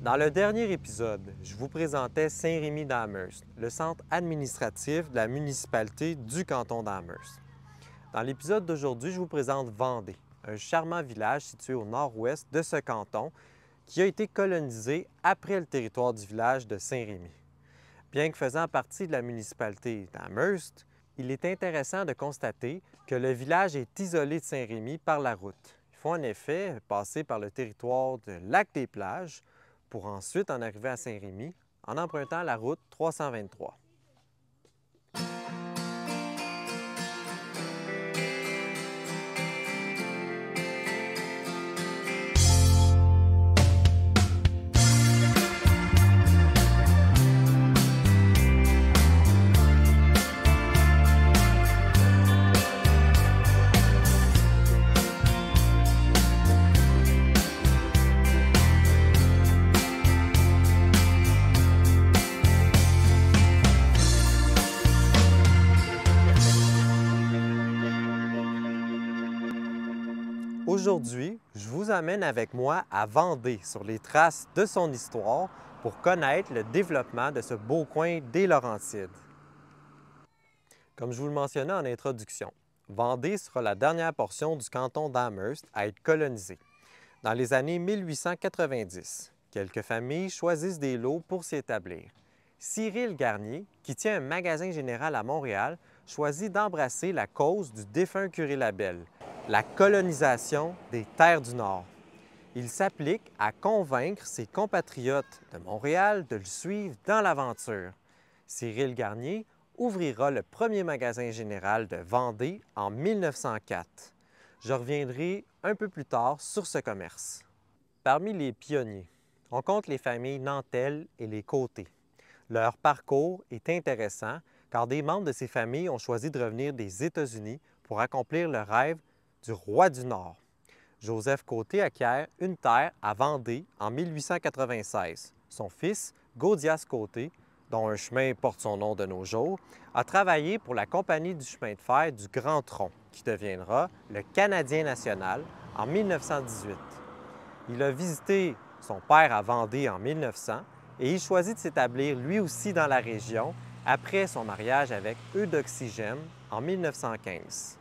Dans le dernier épisode, je vous présentais Saint-Rémy d'Amherst, le centre administratif de la municipalité du canton d'Amherst. Dans l'épisode d'aujourd'hui, je vous présente Vendée, un charmant village situé au nord-ouest de ce canton qui a été colonisé après le territoire du village de Saint-Rémy. Bien que faisant partie de la municipalité d'Amherst, il est intéressant de constater que le village est isolé de Saint-Rémy par la route. Il faut en effet passer par le territoire de Lac des Plages pour ensuite en arriver à Saint-Rémy en empruntant la route 323. Aujourd'hui, je vous amène avec moi à Vendée sur les traces de son histoire pour connaître le développement de ce beau coin des Laurentides. Comme je vous le mentionnais en introduction, Vendée sera la dernière portion du canton d'Amherst à être colonisée. Dans les années 1890, quelques familles choisissent des lots pour s'y établir. Cyril Garnier, qui tient un magasin général à Montréal, choisit d'embrasser la cause du défunt curé Labelle la colonisation des terres du Nord. Il s'applique à convaincre ses compatriotes de Montréal de le suivre dans l'aventure. Cyril Garnier ouvrira le premier magasin général de Vendée en 1904. Je reviendrai un peu plus tard sur ce commerce. Parmi les pionniers, on compte les familles Nantel et les Côté. Leur parcours est intéressant car des membres de ces familles ont choisi de revenir des États-Unis pour accomplir le rêve du roi du Nord. Joseph Côté acquiert une terre à Vendée en 1896. Son fils, Gaudias Côté, dont un chemin porte son nom de nos jours, a travaillé pour la compagnie du chemin de fer du Grand Tronc, qui deviendra le Canadien national en 1918. Il a visité son père à Vendée en 1900 et il choisit de s'établir lui aussi dans la région après son mariage avec Eudoxygène en 1915.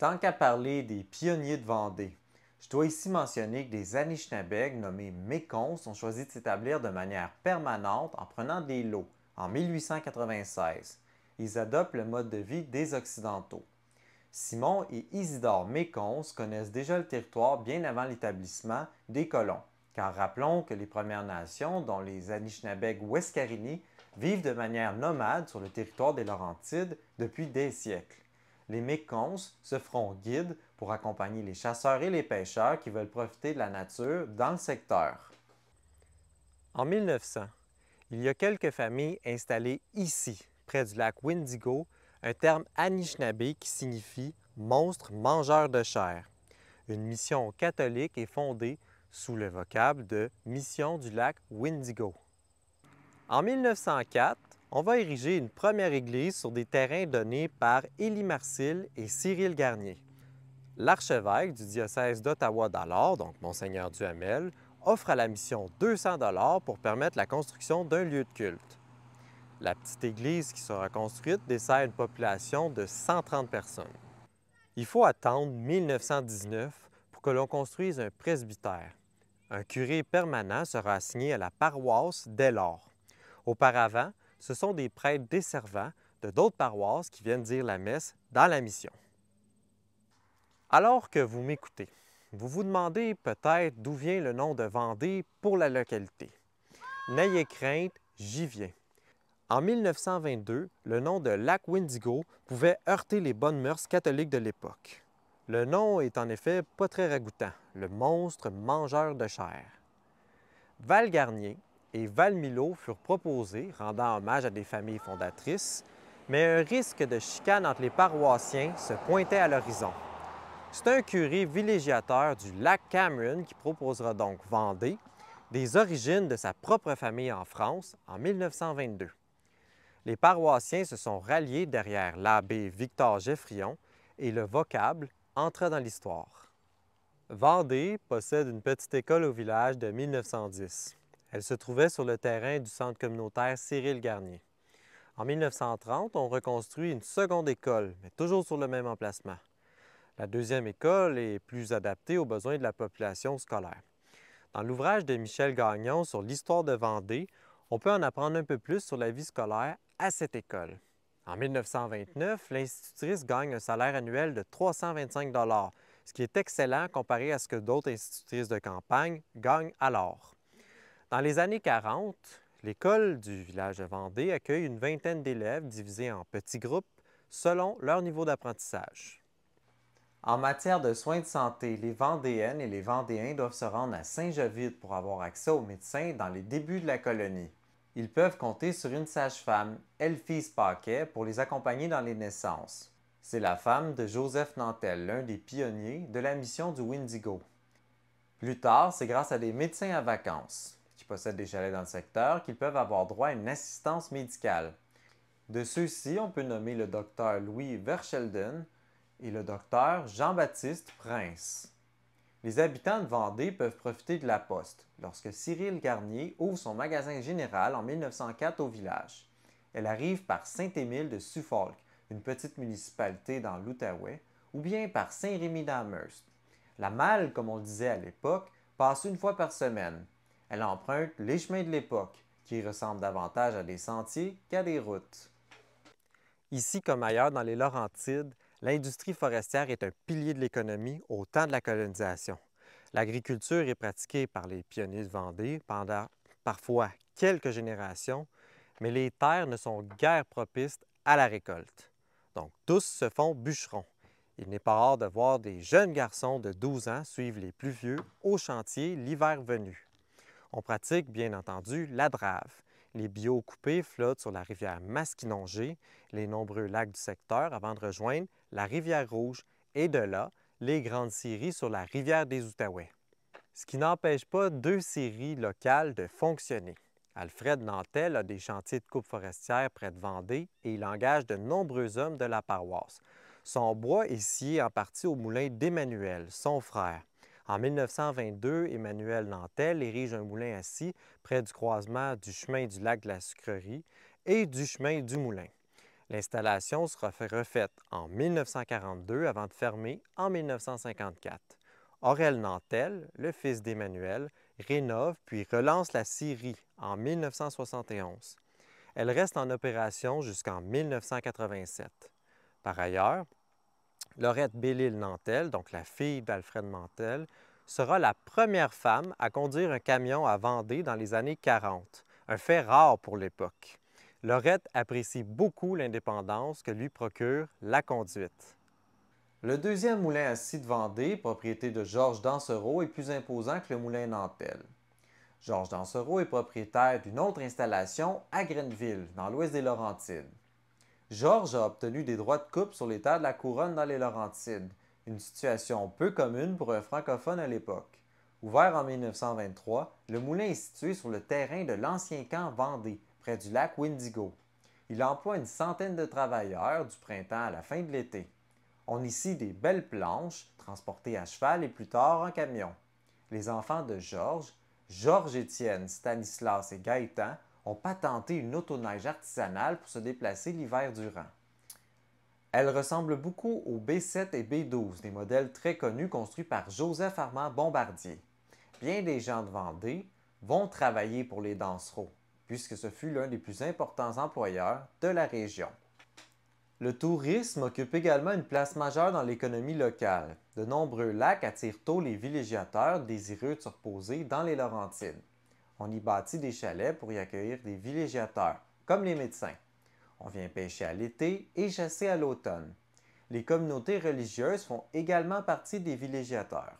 Tant qu'à parler des pionniers de Vendée, je dois ici mentionner que des Anishinabeg nommés Mekons ont choisi de s'établir de manière permanente en prenant des lots en 1896. Ils adoptent le mode de vie des Occidentaux. Simon et Isidore Mekons connaissent déjà le territoire bien avant l'établissement des colons, car rappelons que les Premières Nations, dont les ou Westcarini, vivent de manière nomade sur le territoire des Laurentides depuis des siècles les Mekons se feront guides pour accompagner les chasseurs et les pêcheurs qui veulent profiter de la nature dans le secteur. En 1900, il y a quelques familles installées ici, près du lac Windigo, un terme anishinabé qui signifie monstre mangeur de chair. Une mission catholique est fondée sous le vocable de Mission du lac Windigo. En 1904, on va ériger une première église sur des terrains donnés par Élie Marcille et Cyril Garnier. L'archevêque du diocèse d'Ottawa d'alors, donc Monseigneur Duhamel, offre à la mission 200 pour permettre la construction d'un lieu de culte. La petite église qui sera construite dessert une population de 130 personnes. Il faut attendre 1919 pour que l'on construise un presbytère. Un curé permanent sera assigné à la paroisse dès lors. Auparavant, ce sont des prêtres desservants de d'autres paroisses qui viennent dire la messe dans la mission. Alors que vous m'écoutez, vous vous demandez peut-être d'où vient le nom de Vendée pour la localité. N'ayez crainte, j'y viens. En 1922, le nom de lac Windigo pouvait heurter les bonnes mœurs catholiques de l'époque. Le nom est en effet pas très ragoûtant, le monstre mangeur de chair. Valgarnier, et Valmilo furent proposés, rendant hommage à des familles fondatrices, mais un risque de chicane entre les paroissiens se pointait à l'horizon. C'est un curé villégiateur du lac Cameron qui proposera donc Vendée, des origines de sa propre famille en France en 1922. Les paroissiens se sont ralliés derrière l'abbé Victor Geffrion et le vocable entra dans l'histoire. Vendée possède une petite école au village de 1910. Elle se trouvait sur le terrain du centre communautaire Cyril Garnier. En 1930, on reconstruit une seconde école, mais toujours sur le même emplacement. La deuxième école est plus adaptée aux besoins de la population scolaire. Dans l'ouvrage de Michel Gagnon sur l'histoire de Vendée, on peut en apprendre un peu plus sur la vie scolaire à cette école. En 1929, l'institutrice gagne un salaire annuel de 325 ce qui est excellent comparé à ce que d'autres institutrices de campagne gagnent alors. Dans les années 40, l'école du village de Vendée accueille une vingtaine d'élèves divisés en petits groupes selon leur niveau d'apprentissage. En matière de soins de santé, les Vendéennes et les Vendéens doivent se rendre à saint javid pour avoir accès aux médecins dans les débuts de la colonie. Ils peuvent compter sur une sage-femme, Elphise Paquet, pour les accompagner dans les naissances. C'est la femme de Joseph Nantel, l'un des pionniers de la mission du Windigo. Plus tard, c'est grâce à des médecins à vacances possèdent des chalets dans le secteur qu'ils peuvent avoir droit à une assistance médicale. De ceux-ci, on peut nommer le docteur Louis Verschelden et le docteur Jean-Baptiste Prince. Les habitants de Vendée peuvent profiter de la poste lorsque Cyril Garnier ouvre son magasin général en 1904 au village. Elle arrive par Saint-Émile de Suffolk, une petite municipalité dans l'Outaouais, ou bien par Saint-Rémy d'Amherst. La malle, comme on le disait à l'époque, passe une fois par semaine, elle emprunte les chemins de l'époque, qui ressemblent davantage à des sentiers qu'à des routes. Ici comme ailleurs dans les Laurentides, l'industrie forestière est un pilier de l'économie au temps de la colonisation. L'agriculture est pratiquée par les pionniers de Vendée pendant parfois quelques générations, mais les terres ne sont guère propices à la récolte. Donc tous se font bûcherons. Il n'est pas rare de voir des jeunes garçons de 12 ans suivre les plus vieux au chantier l'hiver venu. On pratique, bien entendu, la drave. Les bio coupés flottent sur la rivière Masquinongé, les nombreux lacs du secteur avant de rejoindre la rivière Rouge et de là, les grandes scieries sur la rivière des Outaouais. Ce qui n'empêche pas deux scieries locales de fonctionner. Alfred Nantel a des chantiers de coupe forestière près de Vendée et il engage de nombreux hommes de la paroisse. Son bois est scié en partie au moulin d'Emmanuel, son frère. En 1922, Emmanuel Nantel érige un moulin assis près du croisement du chemin du lac de la Sucrerie et du chemin du moulin. L'installation sera refaite en 1942 avant de fermer en 1954. Aurel Nantel, le fils d'Emmanuel, rénove puis relance la scierie en 1971. Elle reste en opération jusqu'en 1987. Par ailleurs, Lorette Bellil-Nantel, donc la fille d'Alfred Mantel, sera la première femme à conduire un camion à Vendée dans les années 40, un fait rare pour l'époque. Lorette apprécie beaucoup l'indépendance que lui procure la conduite. Le deuxième moulin à scie de Vendée, propriété de Georges Dansereau, est plus imposant que le moulin Nantel. Georges Dansereau est propriétaire d'une autre installation à Grenville, dans l'ouest des Laurentides. Georges a obtenu des droits de coupe sur l'état de la couronne dans les Laurentides, une situation peu commune pour un francophone à l'époque. Ouvert en 1923, le moulin est situé sur le terrain de l'ancien camp Vendée, près du lac Windigo. Il emploie une centaine de travailleurs du printemps à la fin de l'été. On y scie des belles planches, transportées à cheval et plus tard en camion. Les enfants de Georges, Georges Étienne, Stanislas et Gaëtan, ont patenté une autoneige artisanale pour se déplacer l'hiver durant. Elle ressemble beaucoup aux B7 et B12, des modèles très connus construits par Joseph Armand Bombardier. Bien des gens de Vendée vont travailler pour les dansereaux, puisque ce fut l'un des plus importants employeurs de la région. Le tourisme occupe également une place majeure dans l'économie locale. De nombreux lacs attirent tôt les villégiateurs désireux de se reposer dans les Laurentides on y bâtit des chalets pour y accueillir des villégiateurs, comme les médecins. On vient pêcher à l'été et chasser à l'automne. Les communautés religieuses font également partie des villégiateurs.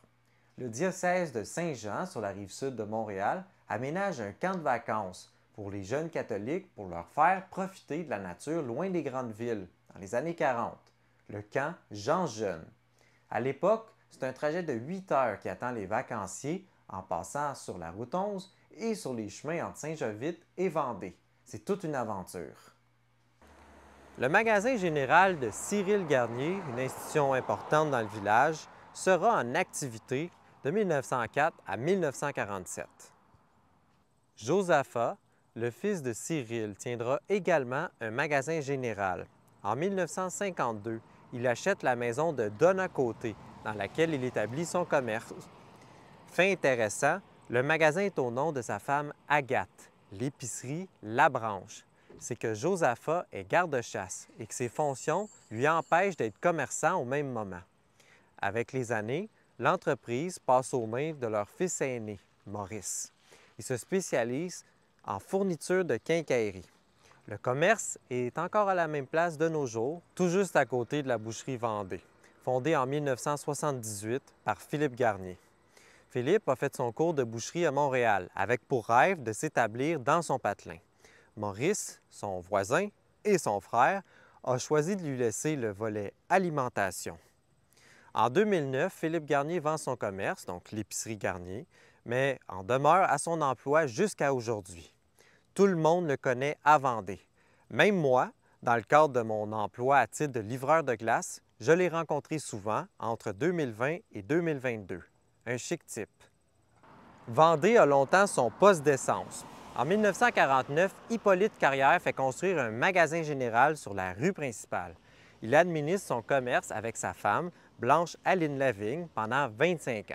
Le diocèse de Saint-Jean, sur la rive sud de Montréal, aménage un camp de vacances pour les jeunes catholiques pour leur faire profiter de la nature loin des grandes villes, dans les années 40, le camp Jean Jeune. À l'époque, c'est un trajet de 8 heures qui attend les vacanciers en passant sur la route 11 et sur les chemins entre Saint-Jovite et Vendée. C'est toute une aventure. Le magasin général de Cyril Garnier, une institution importante dans le village, sera en activité de 1904 à 1947. Josaphat, le fils de Cyril, tiendra également un magasin général. En 1952, il achète la maison de Donacoté, dans laquelle il établit son commerce. Fin intéressant, le magasin est au nom de sa femme Agathe, l'épicerie La Branche. C'est que Josapha est garde-chasse et que ses fonctions lui empêchent d'être commerçant au même moment. Avec les années, l'entreprise passe aux mains de leur fils aîné, Maurice. Il se spécialise en fourniture de quincaillerie. Le commerce est encore à la même place de nos jours, tout juste à côté de la boucherie Vendée, fondée en 1978 par Philippe Garnier. Philippe a fait son cours de boucherie à Montréal, avec pour rêve de s'établir dans son patelin. Maurice, son voisin et son frère, a choisi de lui laisser le volet alimentation. En 2009, Philippe Garnier vend son commerce, donc l'épicerie Garnier, mais en demeure à son emploi jusqu'à aujourd'hui. Tout le monde le connaît à Vendée. Même moi, dans le cadre de mon emploi à titre de livreur de glace, je l'ai rencontré souvent entre 2020 et 2022 un chic type. Vendée a longtemps son poste d'essence. En 1949, Hippolyte Carrière fait construire un magasin général sur la rue principale. Il administre son commerce avec sa femme, Blanche Aline Lavigne, pendant 25 ans.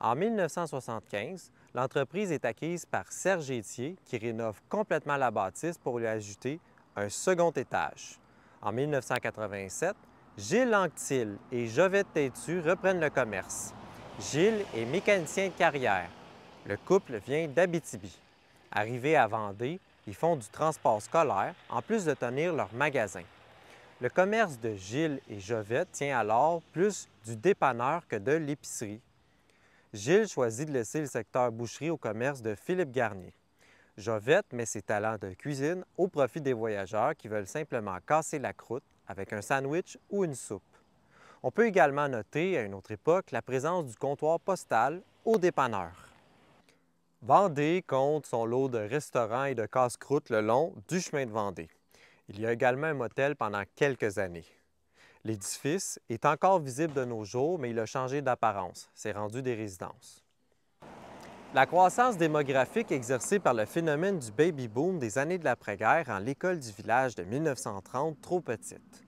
En 1975, l'entreprise est acquise par Serge Étier, qui rénove complètement la bâtisse pour lui ajouter un second étage. En 1987, Gilles Anctil et Jovette Têtu reprennent le commerce. Gilles est mécanicien de carrière. Le couple vient d'Abitibi. Arrivés à Vendée, ils font du transport scolaire en plus de tenir leur magasin. Le commerce de Gilles et Jovette tient alors plus du dépanneur que de l'épicerie. Gilles choisit de laisser le secteur boucherie au commerce de Philippe Garnier. Jovette met ses talents de cuisine au profit des voyageurs qui veulent simplement casser la croûte avec un sandwich ou une soupe. On peut également noter, à une autre époque, la présence du comptoir postal au dépanneur. Vendée compte son lot de restaurants et de casse croûte le long du chemin de Vendée. Il y a également un motel pendant quelques années. L'édifice est encore visible de nos jours, mais il a changé d'apparence. C'est rendu des résidences. La croissance démographique exercée par le phénomène du baby-boom des années de l'après-guerre rend l'école du village de 1930 trop petite.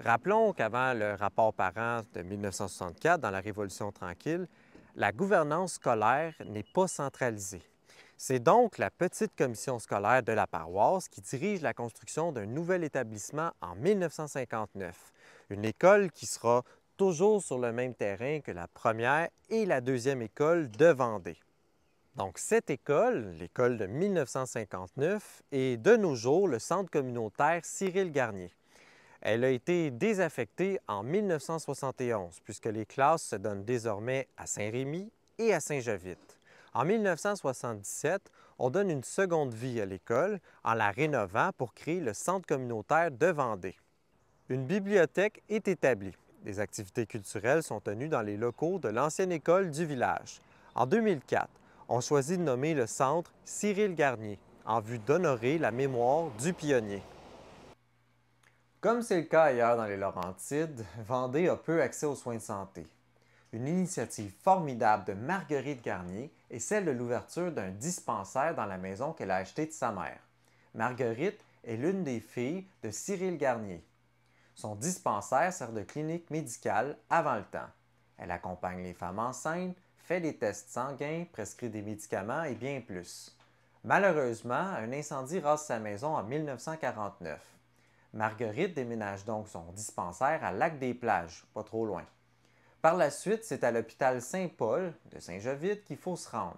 Rappelons qu'avant le rapport parent de 1964, dans la Révolution tranquille, la gouvernance scolaire n'est pas centralisée. C'est donc la petite commission scolaire de la paroisse qui dirige la construction d'un nouvel établissement en 1959, une école qui sera toujours sur le même terrain que la première et la deuxième école de Vendée. Donc cette école, l'école de 1959, est de nos jours le centre communautaire Cyril Garnier. Elle a été désaffectée en 1971, puisque les classes se donnent désormais à Saint-Rémy et à Saint-Jovite. En 1977, on donne une seconde vie à l'école en la rénovant pour créer le Centre communautaire de Vendée. Une bibliothèque est établie. Des activités culturelles sont tenues dans les locaux de l'ancienne école du village. En 2004, on choisit de nommer le centre Cyril Garnier en vue d'honorer la mémoire du pionnier. Comme c'est le cas ailleurs dans les Laurentides, Vendée a peu accès aux soins de santé. Une initiative formidable de Marguerite Garnier est celle de l'ouverture d'un dispensaire dans la maison qu'elle a achetée de sa mère. Marguerite est l'une des filles de Cyril Garnier. Son dispensaire sert de clinique médicale avant le temps. Elle accompagne les femmes enceintes, fait des tests sanguins, prescrit des médicaments et bien plus. Malheureusement, un incendie rase sa maison en 1949. Marguerite déménage donc son dispensaire à Lac des Plages, pas trop loin. Par la suite, c'est à l'hôpital Saint-Paul de Saint-Jovite qu'il faut se rendre.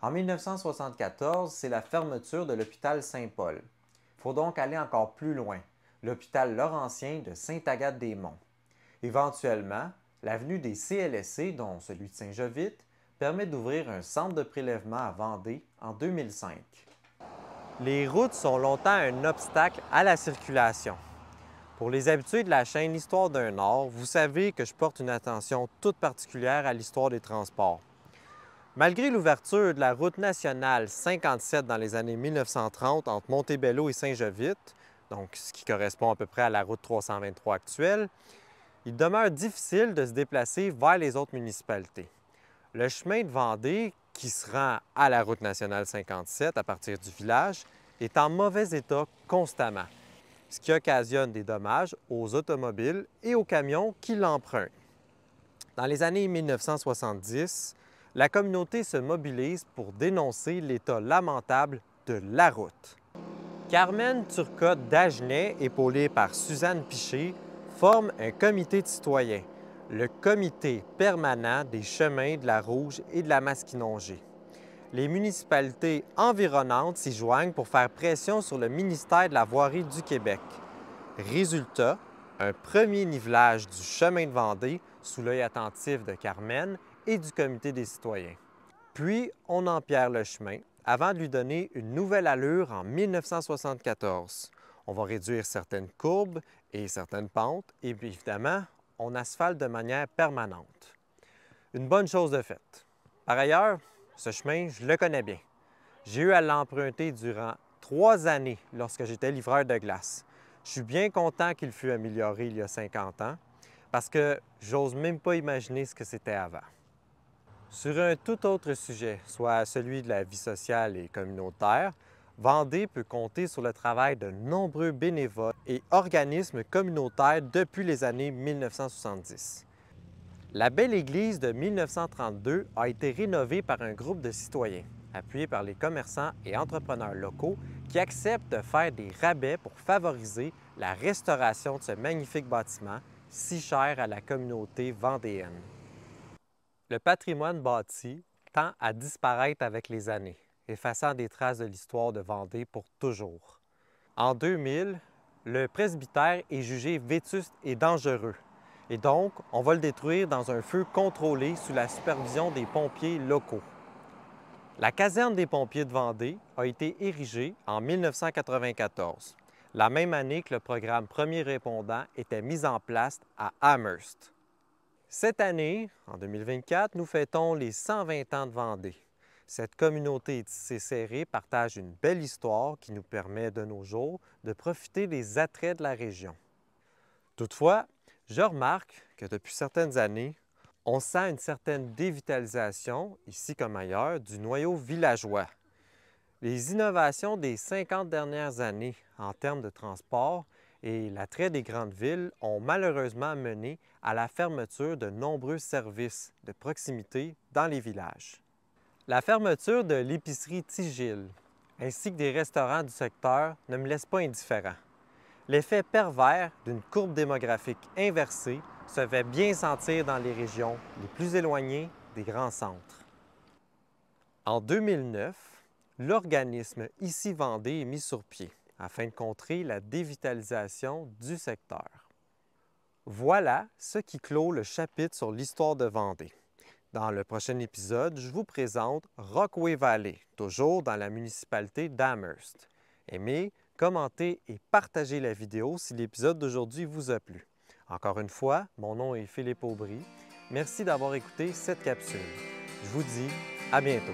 En 1974, c'est la fermeture de l'hôpital Saint-Paul. Il faut donc aller encore plus loin, l'hôpital Laurentien de Sainte-Agathe-des-Monts. Éventuellement, l'avenue des CLSC, dont celui de Saint-Jovite, permet d'ouvrir un centre de prélèvement à Vendée en 2005. Les routes sont longtemps un obstacle à la circulation. Pour les habitués de la chaîne L'Histoire d'un Nord, vous savez que je porte une attention toute particulière à l'histoire des transports. Malgré l'ouverture de la route nationale 57 dans les années 1930 entre Montebello et Saint-Jovite, donc ce qui correspond à peu près à la route 323 actuelle, il demeure difficile de se déplacer vers les autres municipalités. Le chemin de Vendée, qui se rend à la route nationale 57 à partir du village est en mauvais état constamment, ce qui occasionne des dommages aux automobiles et aux camions qui l'empruntent. Dans les années 1970, la communauté se mobilise pour dénoncer l'état lamentable de la route. Carmen Turcotte d'Agenais, épaulée par Suzanne Piché, forme un comité de citoyens le Comité permanent des chemins de la Rouge et de la Masquinongée. Les municipalités environnantes s'y joignent pour faire pression sur le ministère de la Voirie du Québec. Résultat, un premier nivelage du chemin de Vendée sous l'œil attentif de Carmen et du Comité des citoyens. Puis, on empierre le chemin avant de lui donner une nouvelle allure en 1974. On va réduire certaines courbes et certaines pentes, et évidemment, on asphalte de manière permanente. Une bonne chose de faite. Par ailleurs, ce chemin, je le connais bien. J'ai eu à l'emprunter durant trois années lorsque j'étais livreur de glace. Je suis bien content qu'il fût amélioré il y a 50 ans parce que j'ose même pas imaginer ce que c'était avant. Sur un tout autre sujet, soit celui de la vie sociale et communautaire, Vendée peut compter sur le travail de nombreux bénévoles et organismes communautaires depuis les années 1970. La belle église de 1932 a été rénovée par un groupe de citoyens, appuyés par les commerçants et entrepreneurs locaux qui acceptent de faire des rabais pour favoriser la restauration de ce magnifique bâtiment si cher à la communauté vendéenne. Le patrimoine bâti tend à disparaître avec les années effaçant des traces de l'histoire de Vendée pour toujours. En 2000, le presbytère est jugé vétuste et dangereux. Et donc, on va le détruire dans un feu contrôlé sous la supervision des pompiers locaux. La caserne des pompiers de Vendée a été érigée en 1994, la même année que le programme Premier répondant était mis en place à Amherst. Cette année, en 2024, nous fêtons les 120 ans de Vendée. Cette communauté tissée serrée partage une belle histoire qui nous permet de nos jours de profiter des attraits de la région. Toutefois, je remarque que depuis certaines années, on sent une certaine dévitalisation, ici comme ailleurs, du noyau villageois. Les innovations des 50 dernières années en termes de transport et l'attrait des grandes villes ont malheureusement mené à la fermeture de nombreux services de proximité dans les villages. La fermeture de l'épicerie Tigil ainsi que des restaurants du secteur ne me laisse pas indifférent. L'effet pervers d'une courbe démographique inversée se fait bien sentir dans les régions les plus éloignées des grands centres. En 2009, l'organisme Ici Vendée est mis sur pied afin de contrer la dévitalisation du secteur. Voilà ce qui clôt le chapitre sur l'histoire de Vendée. Dans le prochain épisode, je vous présente Rockway Valley, toujours dans la municipalité d'Amherst. Aimez, commentez et partagez la vidéo si l'épisode d'aujourd'hui vous a plu. Encore une fois, mon nom est Philippe Aubry. Merci d'avoir écouté cette capsule. Je vous dis à bientôt.